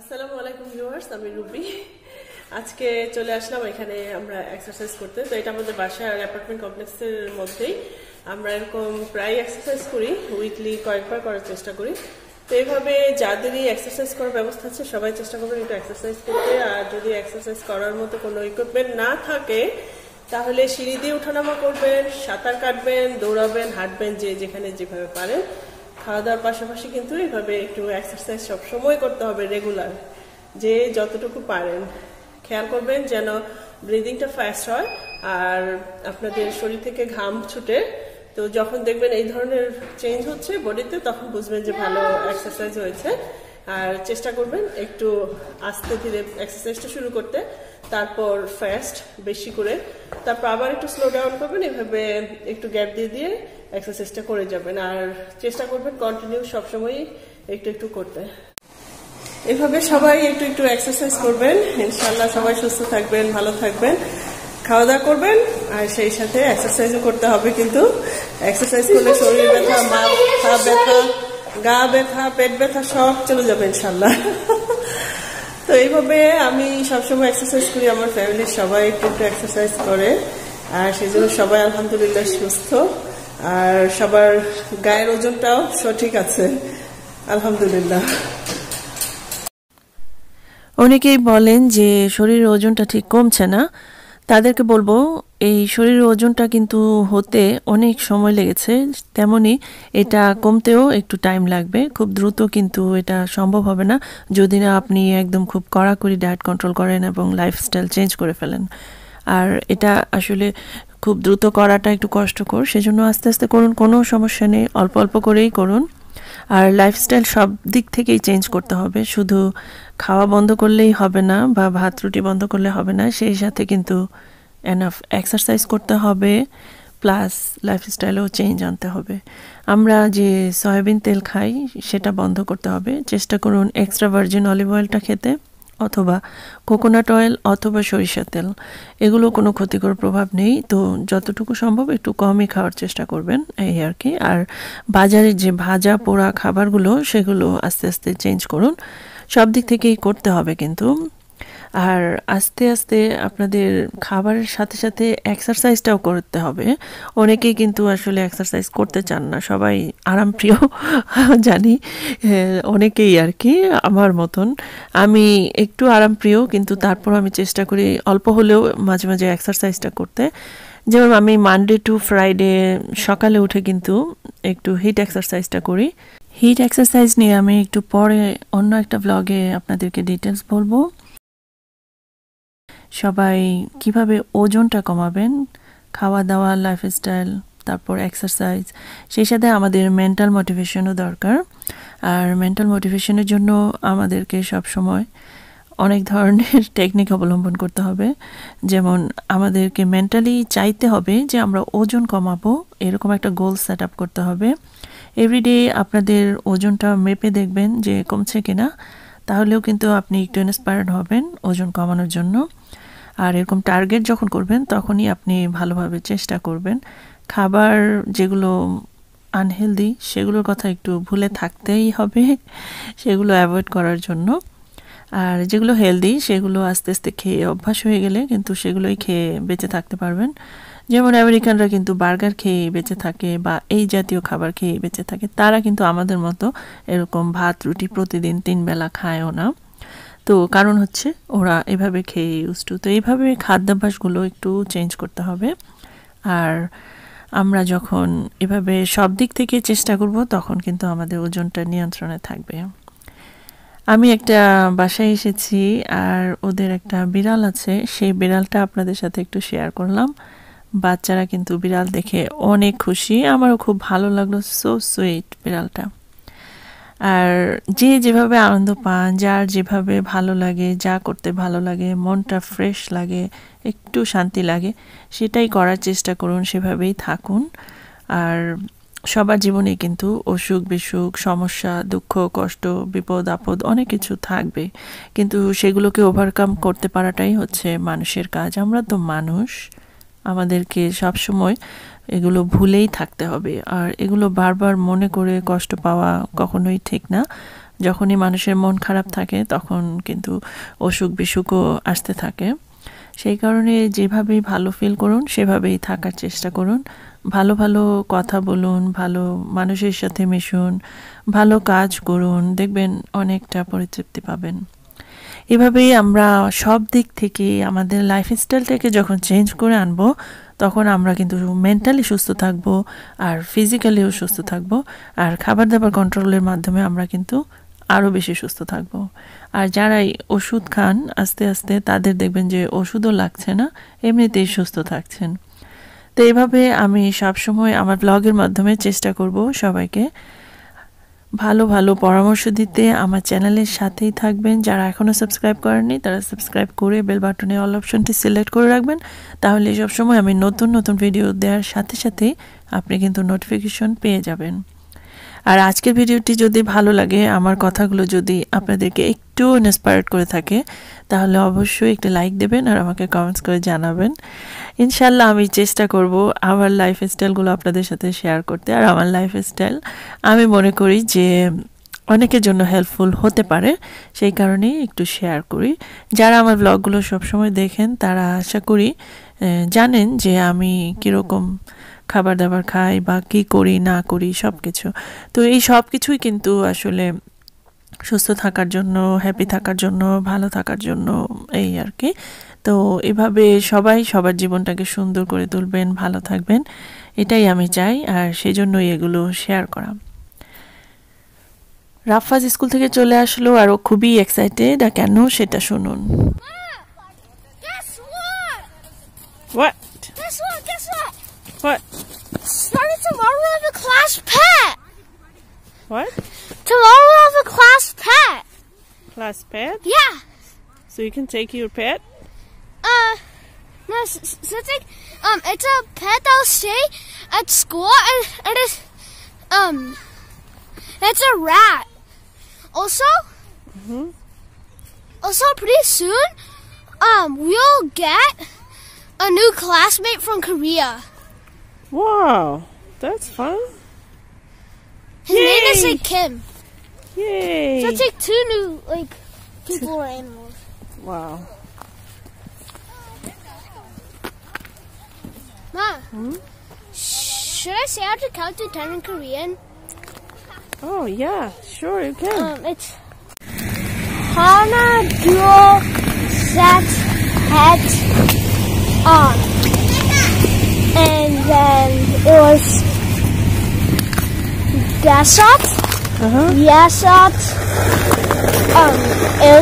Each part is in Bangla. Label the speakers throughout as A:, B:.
A: আসসালামু আলাইকুম ভিউয়ার্স আমি রুবি আজকে চলে আসলাম এখানে আমরা এক্সারসাইজ করতে তো এটা আমাদের বাসার অ্যাপার্টমেন্ট কমপ্লেক্সের মধ্যেই আমরা এরকম প্রায় এক্সারসাইজ করি উইকলি কয়েকবার করার চেষ্টা করি তো এইভাবে যাদেরই এক্সারসাইজ করার ব্যবস্থা আছে সবাই চেষ্টা করবেন একটু এক্সারসাইজ করতে আর যদি এক্সারসাইজ করার মতো কোনো ইকুইপমেন্ট না থাকে তাহলে সিঁড়ি দিয়ে উঠানামা করবেন সাঁতার কাটবেন দৌড়াবেন হাঁটবেন যে যেখানে যেভাবে পারেন খাওয়া দাওয়ার পাশাপাশি কিন্তু এভাবে একটু এক্সারসাইজ সবসময় করতে হবে রেগুলার যে যতটুকু পারেন খেয়াল করবেন যেন ব্রিদিংটা ফাস্ট হয় আর আপনাদের শরীর থেকে ঘাম ছুটে তো যখন দেখবেন এই ধরনের চেঞ্জ হচ্ছে বডিতে তখন বুঝবেন যে ভালো এক্সারসাইজ হয়েছে আর চেষ্টা করবেন একটু আস্তে ধীরে এক্সারসাইজটা শুরু করতে তারপর ফাস্ট বেশি করে তারপর আবার একটু স্লো ডাউন করবেন এভাবে একটু গ্যাপ দিয়ে দিয়ে এক্সারসাইজটা করে যাবেন আর চেষ্টা করবেন কন্টিনিউ সবসময়ই একটু একটু করতে এভাবে সবাই একটু একটু এক্সারসাইজ করবেন ইনশাল্লাহ সবাই সুস্থ থাকবেন ভালো থাকবেন খাওয়া দাওয়া করবেন আর সেই সাথে এক্সারসাইজও করতে হবে কিন্তু এক্সারসাইজ করলে শরীর ব্যথা মাথা ব্যথা গা ব্যথা পেট ব্যথা সব চলে যাবে ইনশাল্লাহ তো এইভাবে আমি সবসময় এক্সারসাইজ করি আমার ফ্যামিলির সবাই একটু এক্সারসাইজ করে আর সেই জন্য সবাই আলহামদুলিল্লাহ সুস্থ আর সবার গায়ের ওজনটাও সঠিক আছে আলহামদুলিল্লাহ
B: অনেকেই বলেন যে শরীরের ওজনটা ঠিক কমছে না তাদেরকে বলবো এই শরীরের ওজনটা কিন্তু হতে অনেক সময় লেগেছে তেমনি এটা কমতেও একটু টাইম লাগবে খুব দ্রুত কিন্তু এটা সম্ভব হবে না যদি না আপনি একদম খুব কড়াকড়ি ডায়েট কন্ট্রোল করেন এবং লাইফস্টাইল চেঞ্জ করে ফেলেন আর এটা আসলে খুব দ্রুত করাটা একটু কষ্টকর সেজন্য আস্তে আস্তে করুন কোনো সমস্যা নেই অল্প অল্প করেই করুন আর লাইফস্টাইল সব দিক থেকেই চেঞ্জ করতে হবে শুধু খাওয়া বন্ধ করলেই হবে না বা ভাত রুটি বন্ধ করলে হবে না সেই সাথে কিন্তু এনাফ এক্সারসাইজ করতে হবে প্লাস লাইফস্টাইলেও চেঞ্জ আনতে হবে আমরা যে সয়াবিন তেল খাই সেটা বন্ধ করতে হবে চেষ্টা করুন এক্সট্রা ভার্জিন অলিভ অয়েলটা খেতে অথবা কোকোনাট অয়েল অথবা সরিষা তেল এগুলো কোনো ক্ষতিকর প্রভাব নেই তো যতটুকু সম্ভব একটু কমই খাওয়ার চেষ্টা করবেন এই আর কি আর বাজারে যে ভাজা পোড়া খাবারগুলো সেগুলো আস্তে আস্তে চেঞ্জ করুন সব দিক থেকেই করতে হবে কিন্তু আর আস্তে আস্তে আপনাদের খাবারের সাথে সাথে এক্সারসাইজটাও করতে হবে অনেকেই কিন্তু আসলে এক্সারসাইজ করতে চান না সবাই আরাম প্রিয় জানি হ্যাঁ, অনেকেই আর কি আমার মতন আমি একটু আরাম প্রিয় কিন্তু তারপর আমি চেষ্টা করি অল্প হলেও মাঝে মাঝে এক্সারসাইজটা করতে যেমন আমি মানডে টু ফ্রাইডে সকালে উঠে কিন্তু একটু হিট এক্সারসাইজটা করি হিট এক্সারসাইজ নিয়ে আমি একটু পরে অন্য একটা ব্লগে আপনাদেরকে ডিটেলস বলবো সবাই কিভাবে ওজনটা কমাবেন খাওয়া দাওয়া লাইফস্টাইল তারপর এক্সারসাইজ সেই সাথে আমাদের মেন্টাল মোটিভেশনও দরকার আর মেন্টাল মোটিভেশনের জন্য আমাদেরকে সবসময় অনেক ধরনের টেকনিক অবলম্বন করতে হবে যেমন আমাদেরকে মেন্টালি চাইতে হবে যে আমরা ওজন কমাবো এরকম একটা গোল সেট আপ করতে হবে এভরিডে আপনাদের ওজনটা মেপে দেখবেন যে কমছে কিনা তাহলেও কিন্তু আপনি একটু ইন্সপায়ার্ড হবেন ওজন কমানোর জন্য আর এরকম টার্গেট যখন করবেন তখনই আপনি ভালোভাবে চেষ্টা করবেন খাবার যেগুলো আনহেলদি সেগুলোর কথা একটু ভুলে থাকতেই হবে সেগুলো অ্যাভয়েড করার জন্য আর যেগুলো হেলদি সেগুলো আস্তে আস্তে খেয়ে অভ্যাস হয়ে গেলে কিন্তু সেগুলোই খেয়ে বেঁচে থাকতে পারবেন যেমন আমেরিকানরা কিন্তু বার্গার খেয়ে বেঁচে থাকে বা এই জাতীয় খাবার খেয়ে বেঁচে থাকে তারা কিন্তু আমাদের মতো এরকম ভাত রুটি প্রতিদিন তিন বেলা খায়ও না তো কারণ হচ্ছে ওরা এভাবে খেয়ে ইউজ টু তো এইভাবে খাদ্যাভ্যাসগুলো একটু চেঞ্জ করতে হবে আর আমরা যখন এভাবে সব দিক থেকে চেষ্টা করব তখন কিন্তু আমাদের ওজনটা নিয়ন্ত্রণে থাকবে আমি একটা বাসায় এসেছি আর ওদের একটা বিড়াল আছে সেই বিড়ালটা আপনাদের সাথে একটু শেয়ার করলাম বাচ্চারা কিন্তু বিড়াল দেখে অনেক খুশি আমারও খুব ভালো লাগলো সো সুইট বিড়ালটা আর যে যেভাবে আনন্দ পান যার যেভাবে ভালো লাগে যা করতে ভালো লাগে মনটা ফ্রেশ লাগে একটু শান্তি লাগে সেটাই করার চেষ্টা করুন সেভাবেই থাকুন আর সবার জীবনে কিন্তু অসুখ বিসুখ সমস্যা দুঃখ কষ্ট বিপদ আপদ অনেক কিছু থাকবে কিন্তু সেগুলোকে ওভারকাম করতে পারাটাই হচ্ছে মানুষের কাজ আমরা তো মানুষ আমাদেরকে সবসময় এগুলো ভুলেই থাকতে হবে আর এগুলো বারবার মনে করে কষ্ট পাওয়া কখনোই ঠিক না যখনই মানুষের মন খারাপ থাকে তখন কিন্তু অসুখ বিসুখও আসতে থাকে সেই কারণে যেভাবেই ভালো ফিল করুন সেভাবেই থাকার চেষ্টা করুন ভালো ভালো কথা বলুন ভালো মানুষের সাথে মিশুন ভালো কাজ করুন দেখবেন অনেকটা পরিতৃপ্তি পাবেন এভাবেই আমরা সব দিক থেকে আমাদের লাইফস্টাইলটাকে যখন চেঞ্জ করে আনব তখন আমরা কিন্তু মেন্টালি সুস্থ থাকব আর ফিজিক্যালিও সুস্থ থাকব আর খাবার দাবার কন্ট্রোলের মাধ্যমে আমরা কিন্তু আরও বেশি সুস্থ থাকব আর যারা ওষুধ খান আস্তে আস্তে তাদের দেখবেন যে ওষুধও লাগছে না এমনিতেই সুস্থ থাকছেন তো এভাবে আমি সবসময় আমার ব্লগের মাধ্যমে চেষ্টা করব সবাইকে ভালো ভালো পরামর্শ দিতে আমার চ্যানেলের সাথেই থাকবেন যারা এখনও সাবস্ক্রাইব করেননি তারা সাবস্ক্রাইব করে বেল বাটনে অল অপশনটি সিলেক্ট করে রাখবেন তাহলে সবসময় আমি নতুন নতুন ভিডিও দেওয়ার সাথে সাথেই আপনি কিন্তু নোটিফিকেশন পেয়ে যাবেন আর আজকের ভিডিওটি যদি ভালো লাগে আমার কথাগুলো যদি আপনাদেরকে একটু ইন্সপায়ার্ড করে থাকে তাহলে অবশ্যই একটি লাইক দেবেন আর আমাকে কমেন্টস করে জানাবেন ইনশাল্লাহ আমি চেষ্টা করব আমার লাইফ স্টাইলগুলো আপনাদের সাথে শেয়ার করতে আর আমার লাইফ স্টাইল আমি মনে করি যে অনেকের জন্য হেল্পফুল হতে পারে সেই কারণেই একটু শেয়ার করি যারা আমার ব্লগগুলো সবসময় দেখেন তারা আশা করি জানেন যে আমি কীরকম খাবার দাবার খাই বা কী করি না করি সব কিছু তো এই সব কিছুই কিন্তু আসলে সুস্থ থাকার জন্য হ্যাপি থাকার জন্য ভালো থাকার জন্য এই আর কি তো এভাবে সবাই সবার জীবনটাকে সুন্দর করে তুলবেন ভালো থাকবেন এটাই আমি চাই আর সেজন্যই এগুলো শেয়ার করা রাফাজ স্কুল থেকে চলে আসলো আর ও খুবই এক্সাইটেড আর কেন সেটা শুনুন
A: What? Guess what? Guess what? What? Started tomorrow have a class pet. What? Tomorrow of a class pet. Class pet? Yeah. So you can take your pet? Uh, no, so, it's um, it's a pet that'll stay at school and, and it's, um, it's a rat. Also, mm -hmm. also pretty soon, um, we'll get a new classmate from Korea. Wow, that's fun. His Yay! name is like Kim. Yay! So it's like two new like people or animals. Wow. Ma. Hmm? Should I say how to count to ten in Korean? Oh yeah, sure you can. Um, it's Hana, 둘, Set, Head, on then it was gas shots. Uh huh. Gas Um, air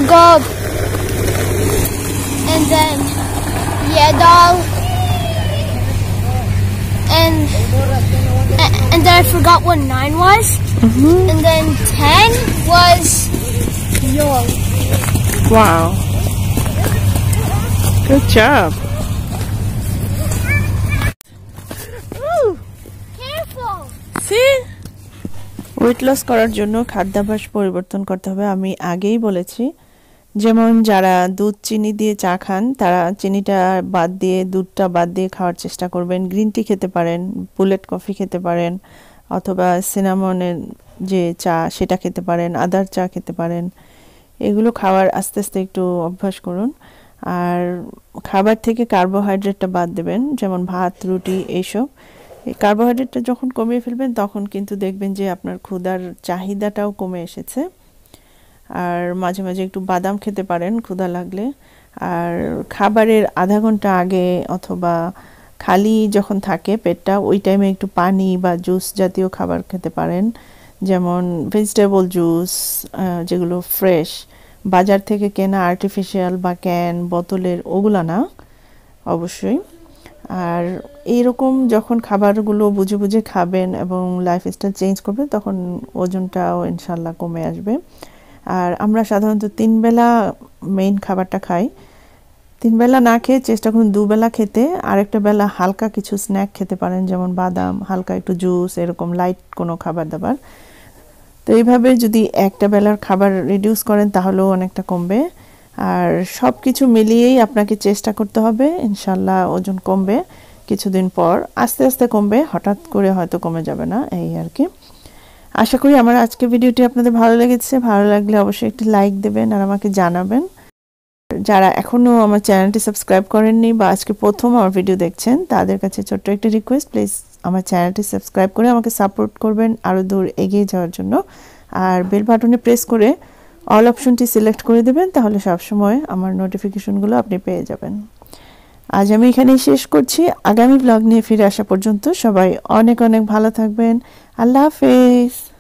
A: And then Yedal. And and then I forgot what nine was. Mm-hmm. And then ten was Yol. Wow. Good job.
C: করছি ওয়েট লস করার জন্য খাদ্যাভ্যাস পরিবর্তন করতে হবে আমি আগেই বলেছি যেমন যারা দুধ চিনি দিয়ে চা খান তারা চিনিটা বাদ দিয়ে দুধটা বাদ দিয়ে খাওয়ার চেষ্টা করবেন গ্রিন টি খেতে পারেন বুলেট কফি খেতে পারেন অথবা সিনামনের যে চা সেটা খেতে পারেন আদার চা খেতে পারেন এগুলো খাওয়ার আস্তে আস্তে একটু অভ্যাস করুন আর খাবার থেকে কার্বোহাইড্রেটটা বাদ দেবেন যেমন ভাত রুটি এইসব এই কার্বোহাইড্রেটটা যখন কমিয়ে ফেলবেন তখন কিন্তু দেখবেন যে আপনার ক্ষুধার চাহিদাটাও কমে এসেছে আর মাঝে মাঝে একটু বাদাম খেতে পারেন ক্ষুধা লাগলে আর খাবারের আধা ঘন্টা আগে অথবা খালি যখন থাকে পেটটা ওই টাইমে একটু পানি বা জুস জাতীয় খাবার খেতে পারেন যেমন ভেজিটেবল জুস যেগুলো ফ্রেশ বাজার থেকে কেনা আর্টিফিশিয়াল বা ক্যান বোতলের ওগুলা না অবশ্যই আর এইরকম যখন খাবারগুলো বুঝে বুঝে খাবেন এবং লাইফস্টাইল চেঞ্জ করবেন তখন ওজনটাও ইনশাল্লাহ কমে আসবে আর আমরা সাধারণত তিনবেলা মেইন খাবারটা খাই তিনবেলা না খেয়ে চেষ্টা করুন দুবেলা খেতে আরেকটা বেলা হালকা কিছু স্ন্যাক খেতে পারেন যেমন বাদাম হালকা একটু জুস এরকম লাইট কোনো খাবার দাবার তো এইভাবে যদি একটা বেলার খাবার রিডিউস করেন তাহলেও অনেকটা কমবে আর সব কিছু মিলিয়েই আপনাকে চেষ্টা করতে হবে ইনশাল্লাহ ওজন কমবে কিছুদিন পর আস্তে আস্তে কমবে হঠাৎ করে হয়তো কমে যাবে না এই আর কি আশা করি আমার আজকে ভিডিওটি আপনাদের ভালো লেগেছে ভালো লাগলে অবশ্যই একটি লাইক দেবেন আর আমাকে জানাবেন যারা এখনও আমার চ্যানেলটি সাবস্ক্রাইব করেননি বা আজকে প্রথম আমার ভিডিও দেখছেন তাদের কাছে ছোট্ট একটি রিকোয়েস্ট প্লিজ আমার চ্যানেলটি সাবস্ক্রাইব করে আমাকে সাপোর্ট করবেন আরও দূর এগিয়ে যাওয়ার জন্য আর বেল বাটনে প্রেস করে অল অপশনটি সিলেক্ট করে দেবেন তাহলে সবসময় আমার নোটিফিকেশনগুলো আপনি পেয়ে যাবেন আজ আমি এখানেই শেষ করছি আগামী ব্লগ নিয়ে ফিরে আসা পর্যন্ত সবাই অনেক অনেক ভালো থাকবেন আল্লাহ হাফেজ